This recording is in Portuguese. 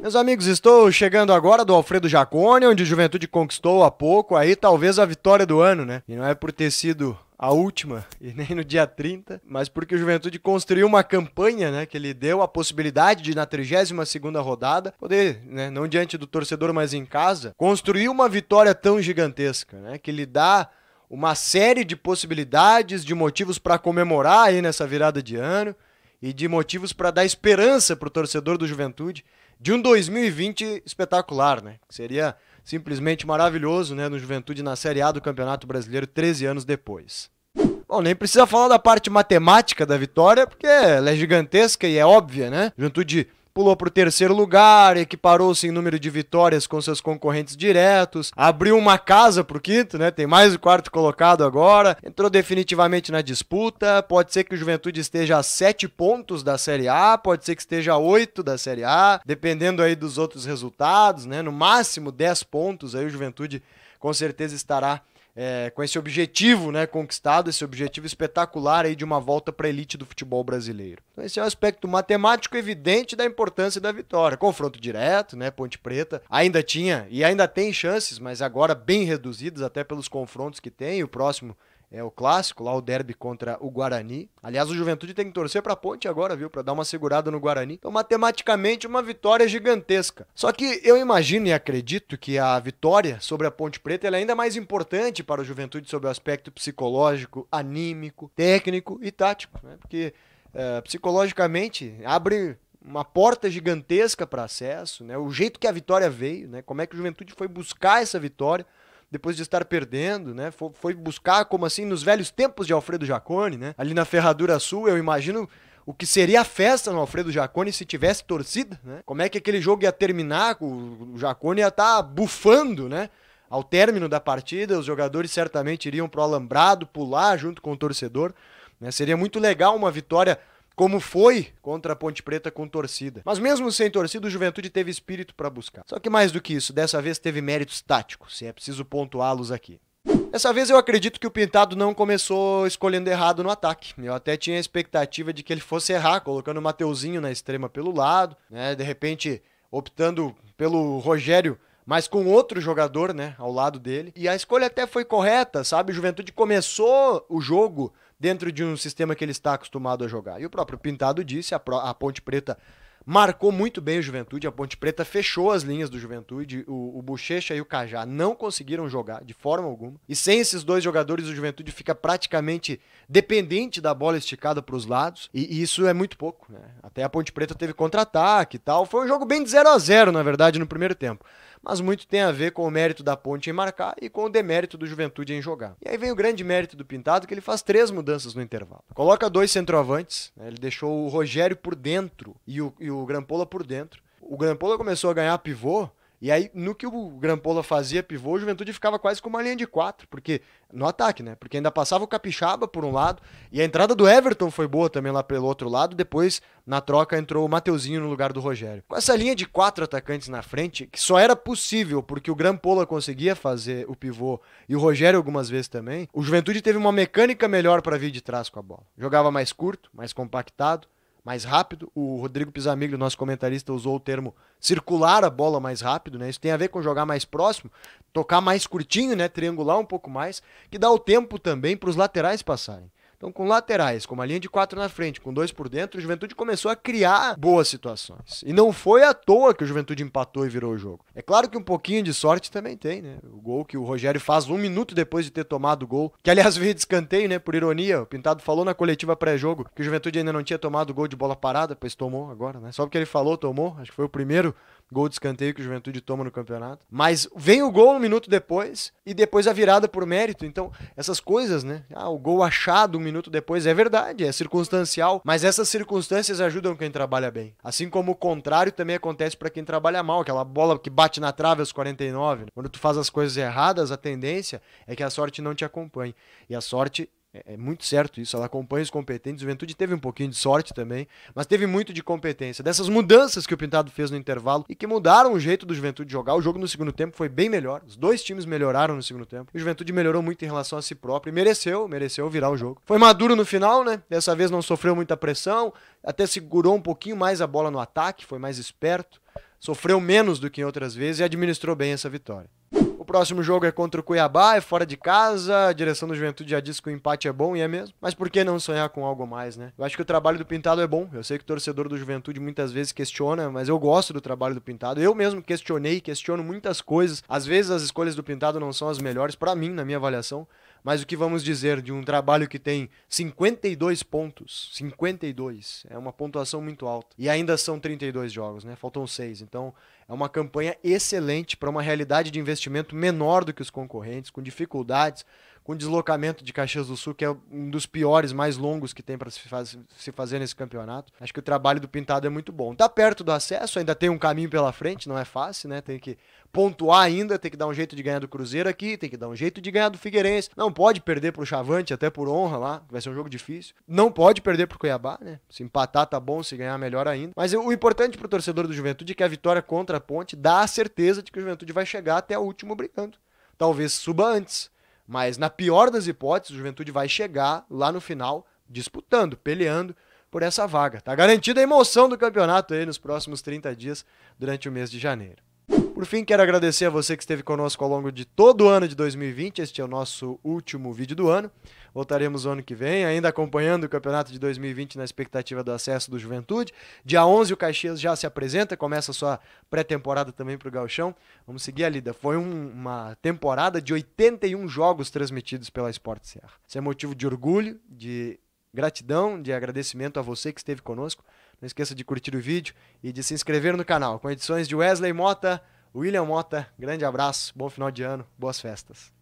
Meus amigos, estou chegando agora do Alfredo Jacone, onde o Juventude conquistou há pouco aí talvez a vitória do ano, né? E não é por ter sido a última, e nem no dia 30, mas porque o Juventude construiu uma campanha, né, que lhe deu a possibilidade de na 32 segunda rodada poder, né, não diante do torcedor, mas em casa, construir uma vitória tão gigantesca, né, que lhe dá uma série de possibilidades, de motivos para comemorar aí nessa virada de ano e de motivos para dar esperança para o torcedor do Juventude de um 2020 espetacular, né? Seria simplesmente maravilhoso, né, no Juventude na Série A do Campeonato Brasileiro 13 anos depois. Bom, nem precisa falar da parte matemática da vitória, porque ela é gigantesca e é óbvia, né? Juventude pulou para o terceiro lugar, equiparou-se em número de vitórias com seus concorrentes diretos, abriu uma casa para o quinto, né? Tem mais o quarto colocado agora, entrou definitivamente na disputa. Pode ser que o Juventude esteja a sete pontos da Série A, pode ser que esteja a oito da Série A, dependendo aí dos outros resultados, né? No máximo dez pontos aí o Juventude com certeza estará é, com esse objetivo, né, conquistado, esse objetivo espetacular aí de uma volta para a elite do futebol brasileiro. Então esse é um aspecto matemático evidente da importância da vitória. Confronto direto, né, Ponte Preta ainda tinha e ainda tem chances, mas agora bem reduzidas até pelos confrontos que tem. O próximo é o clássico, lá o derby contra o Guarani. Aliás, o Juventude tem que torcer para a Ponte agora, viu, para dar uma segurada no Guarani. Então, matematicamente, uma vitória gigantesca. Só que eu imagino e acredito que a vitória sobre a Ponte Preta é ainda mais importante para o Juventude sobre o aspecto psicológico, anímico, técnico e tático, né? Porque é, psicologicamente abre uma porta gigantesca para acesso, né? O jeito que a vitória veio, né? Como é que o Juventude foi buscar essa vitória? depois de estar perdendo, né? Foi, foi buscar, como assim, nos velhos tempos de Alfredo Jacone, né? Ali na Ferradura Sul, eu imagino o que seria a festa no Alfredo Jacone se tivesse torcida, né? Como é que aquele jogo ia terminar? O Jacone ia estar tá bufando, né? Ao término da partida, os jogadores certamente iriam pro alambrado pular junto com o torcedor, né? Seria muito legal uma vitória como foi contra a Ponte Preta com torcida. Mas mesmo sem torcida, o Juventude teve espírito para buscar. Só que mais do que isso, dessa vez teve méritos táticos, se é preciso pontuá-los aqui. Dessa vez eu acredito que o Pintado não começou escolhendo errado no ataque. Eu até tinha a expectativa de que ele fosse errar, colocando o Mateuzinho na extrema pelo lado, né? De repente optando pelo Rogério mas com outro jogador, né, ao lado dele. E a escolha até foi correta, sabe? O Juventude começou o jogo dentro de um sistema que ele está acostumado a jogar. E o próprio Pintado disse, a, a Ponte Preta marcou muito bem o Juventude, a Ponte Preta fechou as linhas do Juventude, o, o Bochecha e o Cajá não conseguiram jogar de forma alguma. E sem esses dois jogadores, o Juventude fica praticamente dependente da bola esticada para os lados, e, e, isso é muito pouco, né? Até a Ponte Preta teve contra-ataque e tal. Foi um jogo bem de 0 a 0 na verdade, no primeiro tempo mas muito tem a ver com o mérito da Ponte em marcar e com o demérito do Juventude em jogar. E aí vem o grande mérito do Pintado, que ele faz três mudanças no intervalo. Coloca dois centroavantes, né? ele deixou o Rogério por dentro e o, e o Grampola por dentro. O Grampola começou a ganhar pivô e aí, no que o Grampola fazia pivô, o Juventude ficava quase com uma linha de quatro, porque no ataque, né? Porque ainda passava o Capixaba por um lado, e a entrada do Everton foi boa também lá pelo outro lado, depois na troca entrou o Mateuzinho no lugar do Rogério. Com essa linha de quatro atacantes na frente, que só era possível porque o Grampola conseguia fazer o pivô e o Rogério algumas vezes também, o Juventude teve uma mecânica melhor para vir de trás com a bola. Jogava mais curto, mais compactado, mais rápido. O Rodrigo Pisamigli, nosso comentarista, usou o termo circular a bola mais rápido, né? Isso tem a ver com jogar mais próximo, tocar mais curtinho, né? Triangular um pouco mais, que dá o tempo também para os laterais passarem. Então, com laterais, com uma linha de quatro na frente, com dois por dentro, o Juventude começou a criar boas situações. E não foi à toa que o Juventude empatou e virou o jogo. É claro que um pouquinho de sorte também tem, né? O gol que o Rogério faz um minuto depois de ter tomado o gol, que aliás veio de escanteio, né? Por ironia, o Pintado falou na coletiva pré-jogo que o Juventude ainda não tinha tomado o gol de bola parada, pois tomou agora, né? Só porque ele falou, tomou, acho que foi o primeiro Gol de escanteio que o Juventude toma no campeonato. Mas vem o gol um minuto depois e depois a virada por mérito. Então, essas coisas, né? Ah, o gol achado um minuto depois é verdade, é circunstancial. Mas essas circunstâncias ajudam quem trabalha bem. Assim como o contrário também acontece para quem trabalha mal. Aquela bola que bate na trave aos 49. Né? Quando tu faz as coisas erradas, a tendência é que a sorte não te acompanhe. E a sorte é, é, muito certo isso. Ela acompanha os competentes. Juventude teve um pouquinho de sorte também, mas teve muito de competência. Dessas mudanças que o Pintado fez no intervalo e que mudaram o jeito do Juventude jogar. O jogo no segundo tempo foi bem melhor. Os dois times melhoraram no segundo tempo. o Juventude melhorou muito em relação a si próprio e mereceu, mereceu virar o jogo. Foi maduro no final, né? Dessa vez não sofreu muita pressão, até segurou um pouquinho mais a bola no ataque, foi mais esperto, sofreu menos do que em outras vezes e administrou bem essa vitória próximo jogo é contra o Cuiabá, é fora de casa, a direção do Juventude já disse que o empate é bom e é mesmo. Mas por que não sonhar com algo mais, né? Eu acho que o trabalho do Pintado é bom. Eu sei que o torcedor do Juventude muitas vezes questiona, mas eu gosto do trabalho do Pintado. Eu mesmo questionei, questiono muitas coisas. Às vezes as escolhas do Pintado não são as melhores para mim, na minha avaliação. Mas o que vamos dizer de um trabalho que tem 52 pontos? 52. É uma pontuação muito alta. E ainda são 32 jogos, né? Faltam 6. Então, é uma campanha excelente para uma realidade de investimento menor do que os concorrentes, com dificuldades, com deslocamento de Caxias do Sul, que é um dos piores, mais longos que tem para se, faz, se fazer nesse campeonato. Acho que o trabalho do Pintado é muito bom. Tá perto do acesso, ainda tem um caminho pela frente, não é fácil, né? Tem que pontuar ainda, tem que dar um jeito de ganhar do Cruzeiro aqui, tem que dar um jeito de ganhar do Figueirense. Não pode perder pro Chavante, até por honra lá, vai ser um jogo difícil. Não pode perder pro Cuiabá, né? Se empatar tá bom, se ganhar melhor ainda. Mas o importante pro torcedor do Juventude é que a vitória contra a Ponte dá a certeza de que o Juventude vai chegar até o último brigando. Talvez suba antes. Mas na pior das hipóteses, o Juventude vai chegar lá no final disputando, peleando por essa vaga. Tá garantida a emoção do campeonato aí nos próximos 30 dias durante o mês de janeiro. Por fim, quero agradecer a você que esteve conosco ao longo de todo o ano de 2020. Este é o nosso último vídeo do ano. Voltaremos ano que vem, ainda acompanhando o campeonato de 2020 na expectativa do acesso do Juventude. Dia 11, o Caxias já se apresenta, começa a sua pré-temporada também para o Galchão. Vamos seguir a lida. Foi um, uma temporada de 81 jogos transmitidos pela Esporte Serra. Isso é motivo de orgulho, de gratidão, de agradecimento a você que esteve conosco. Não esqueça de curtir o vídeo e de se inscrever no canal. Com edições de Wesley Mota. William Mota, grande abraço, bom final de ano, boas festas.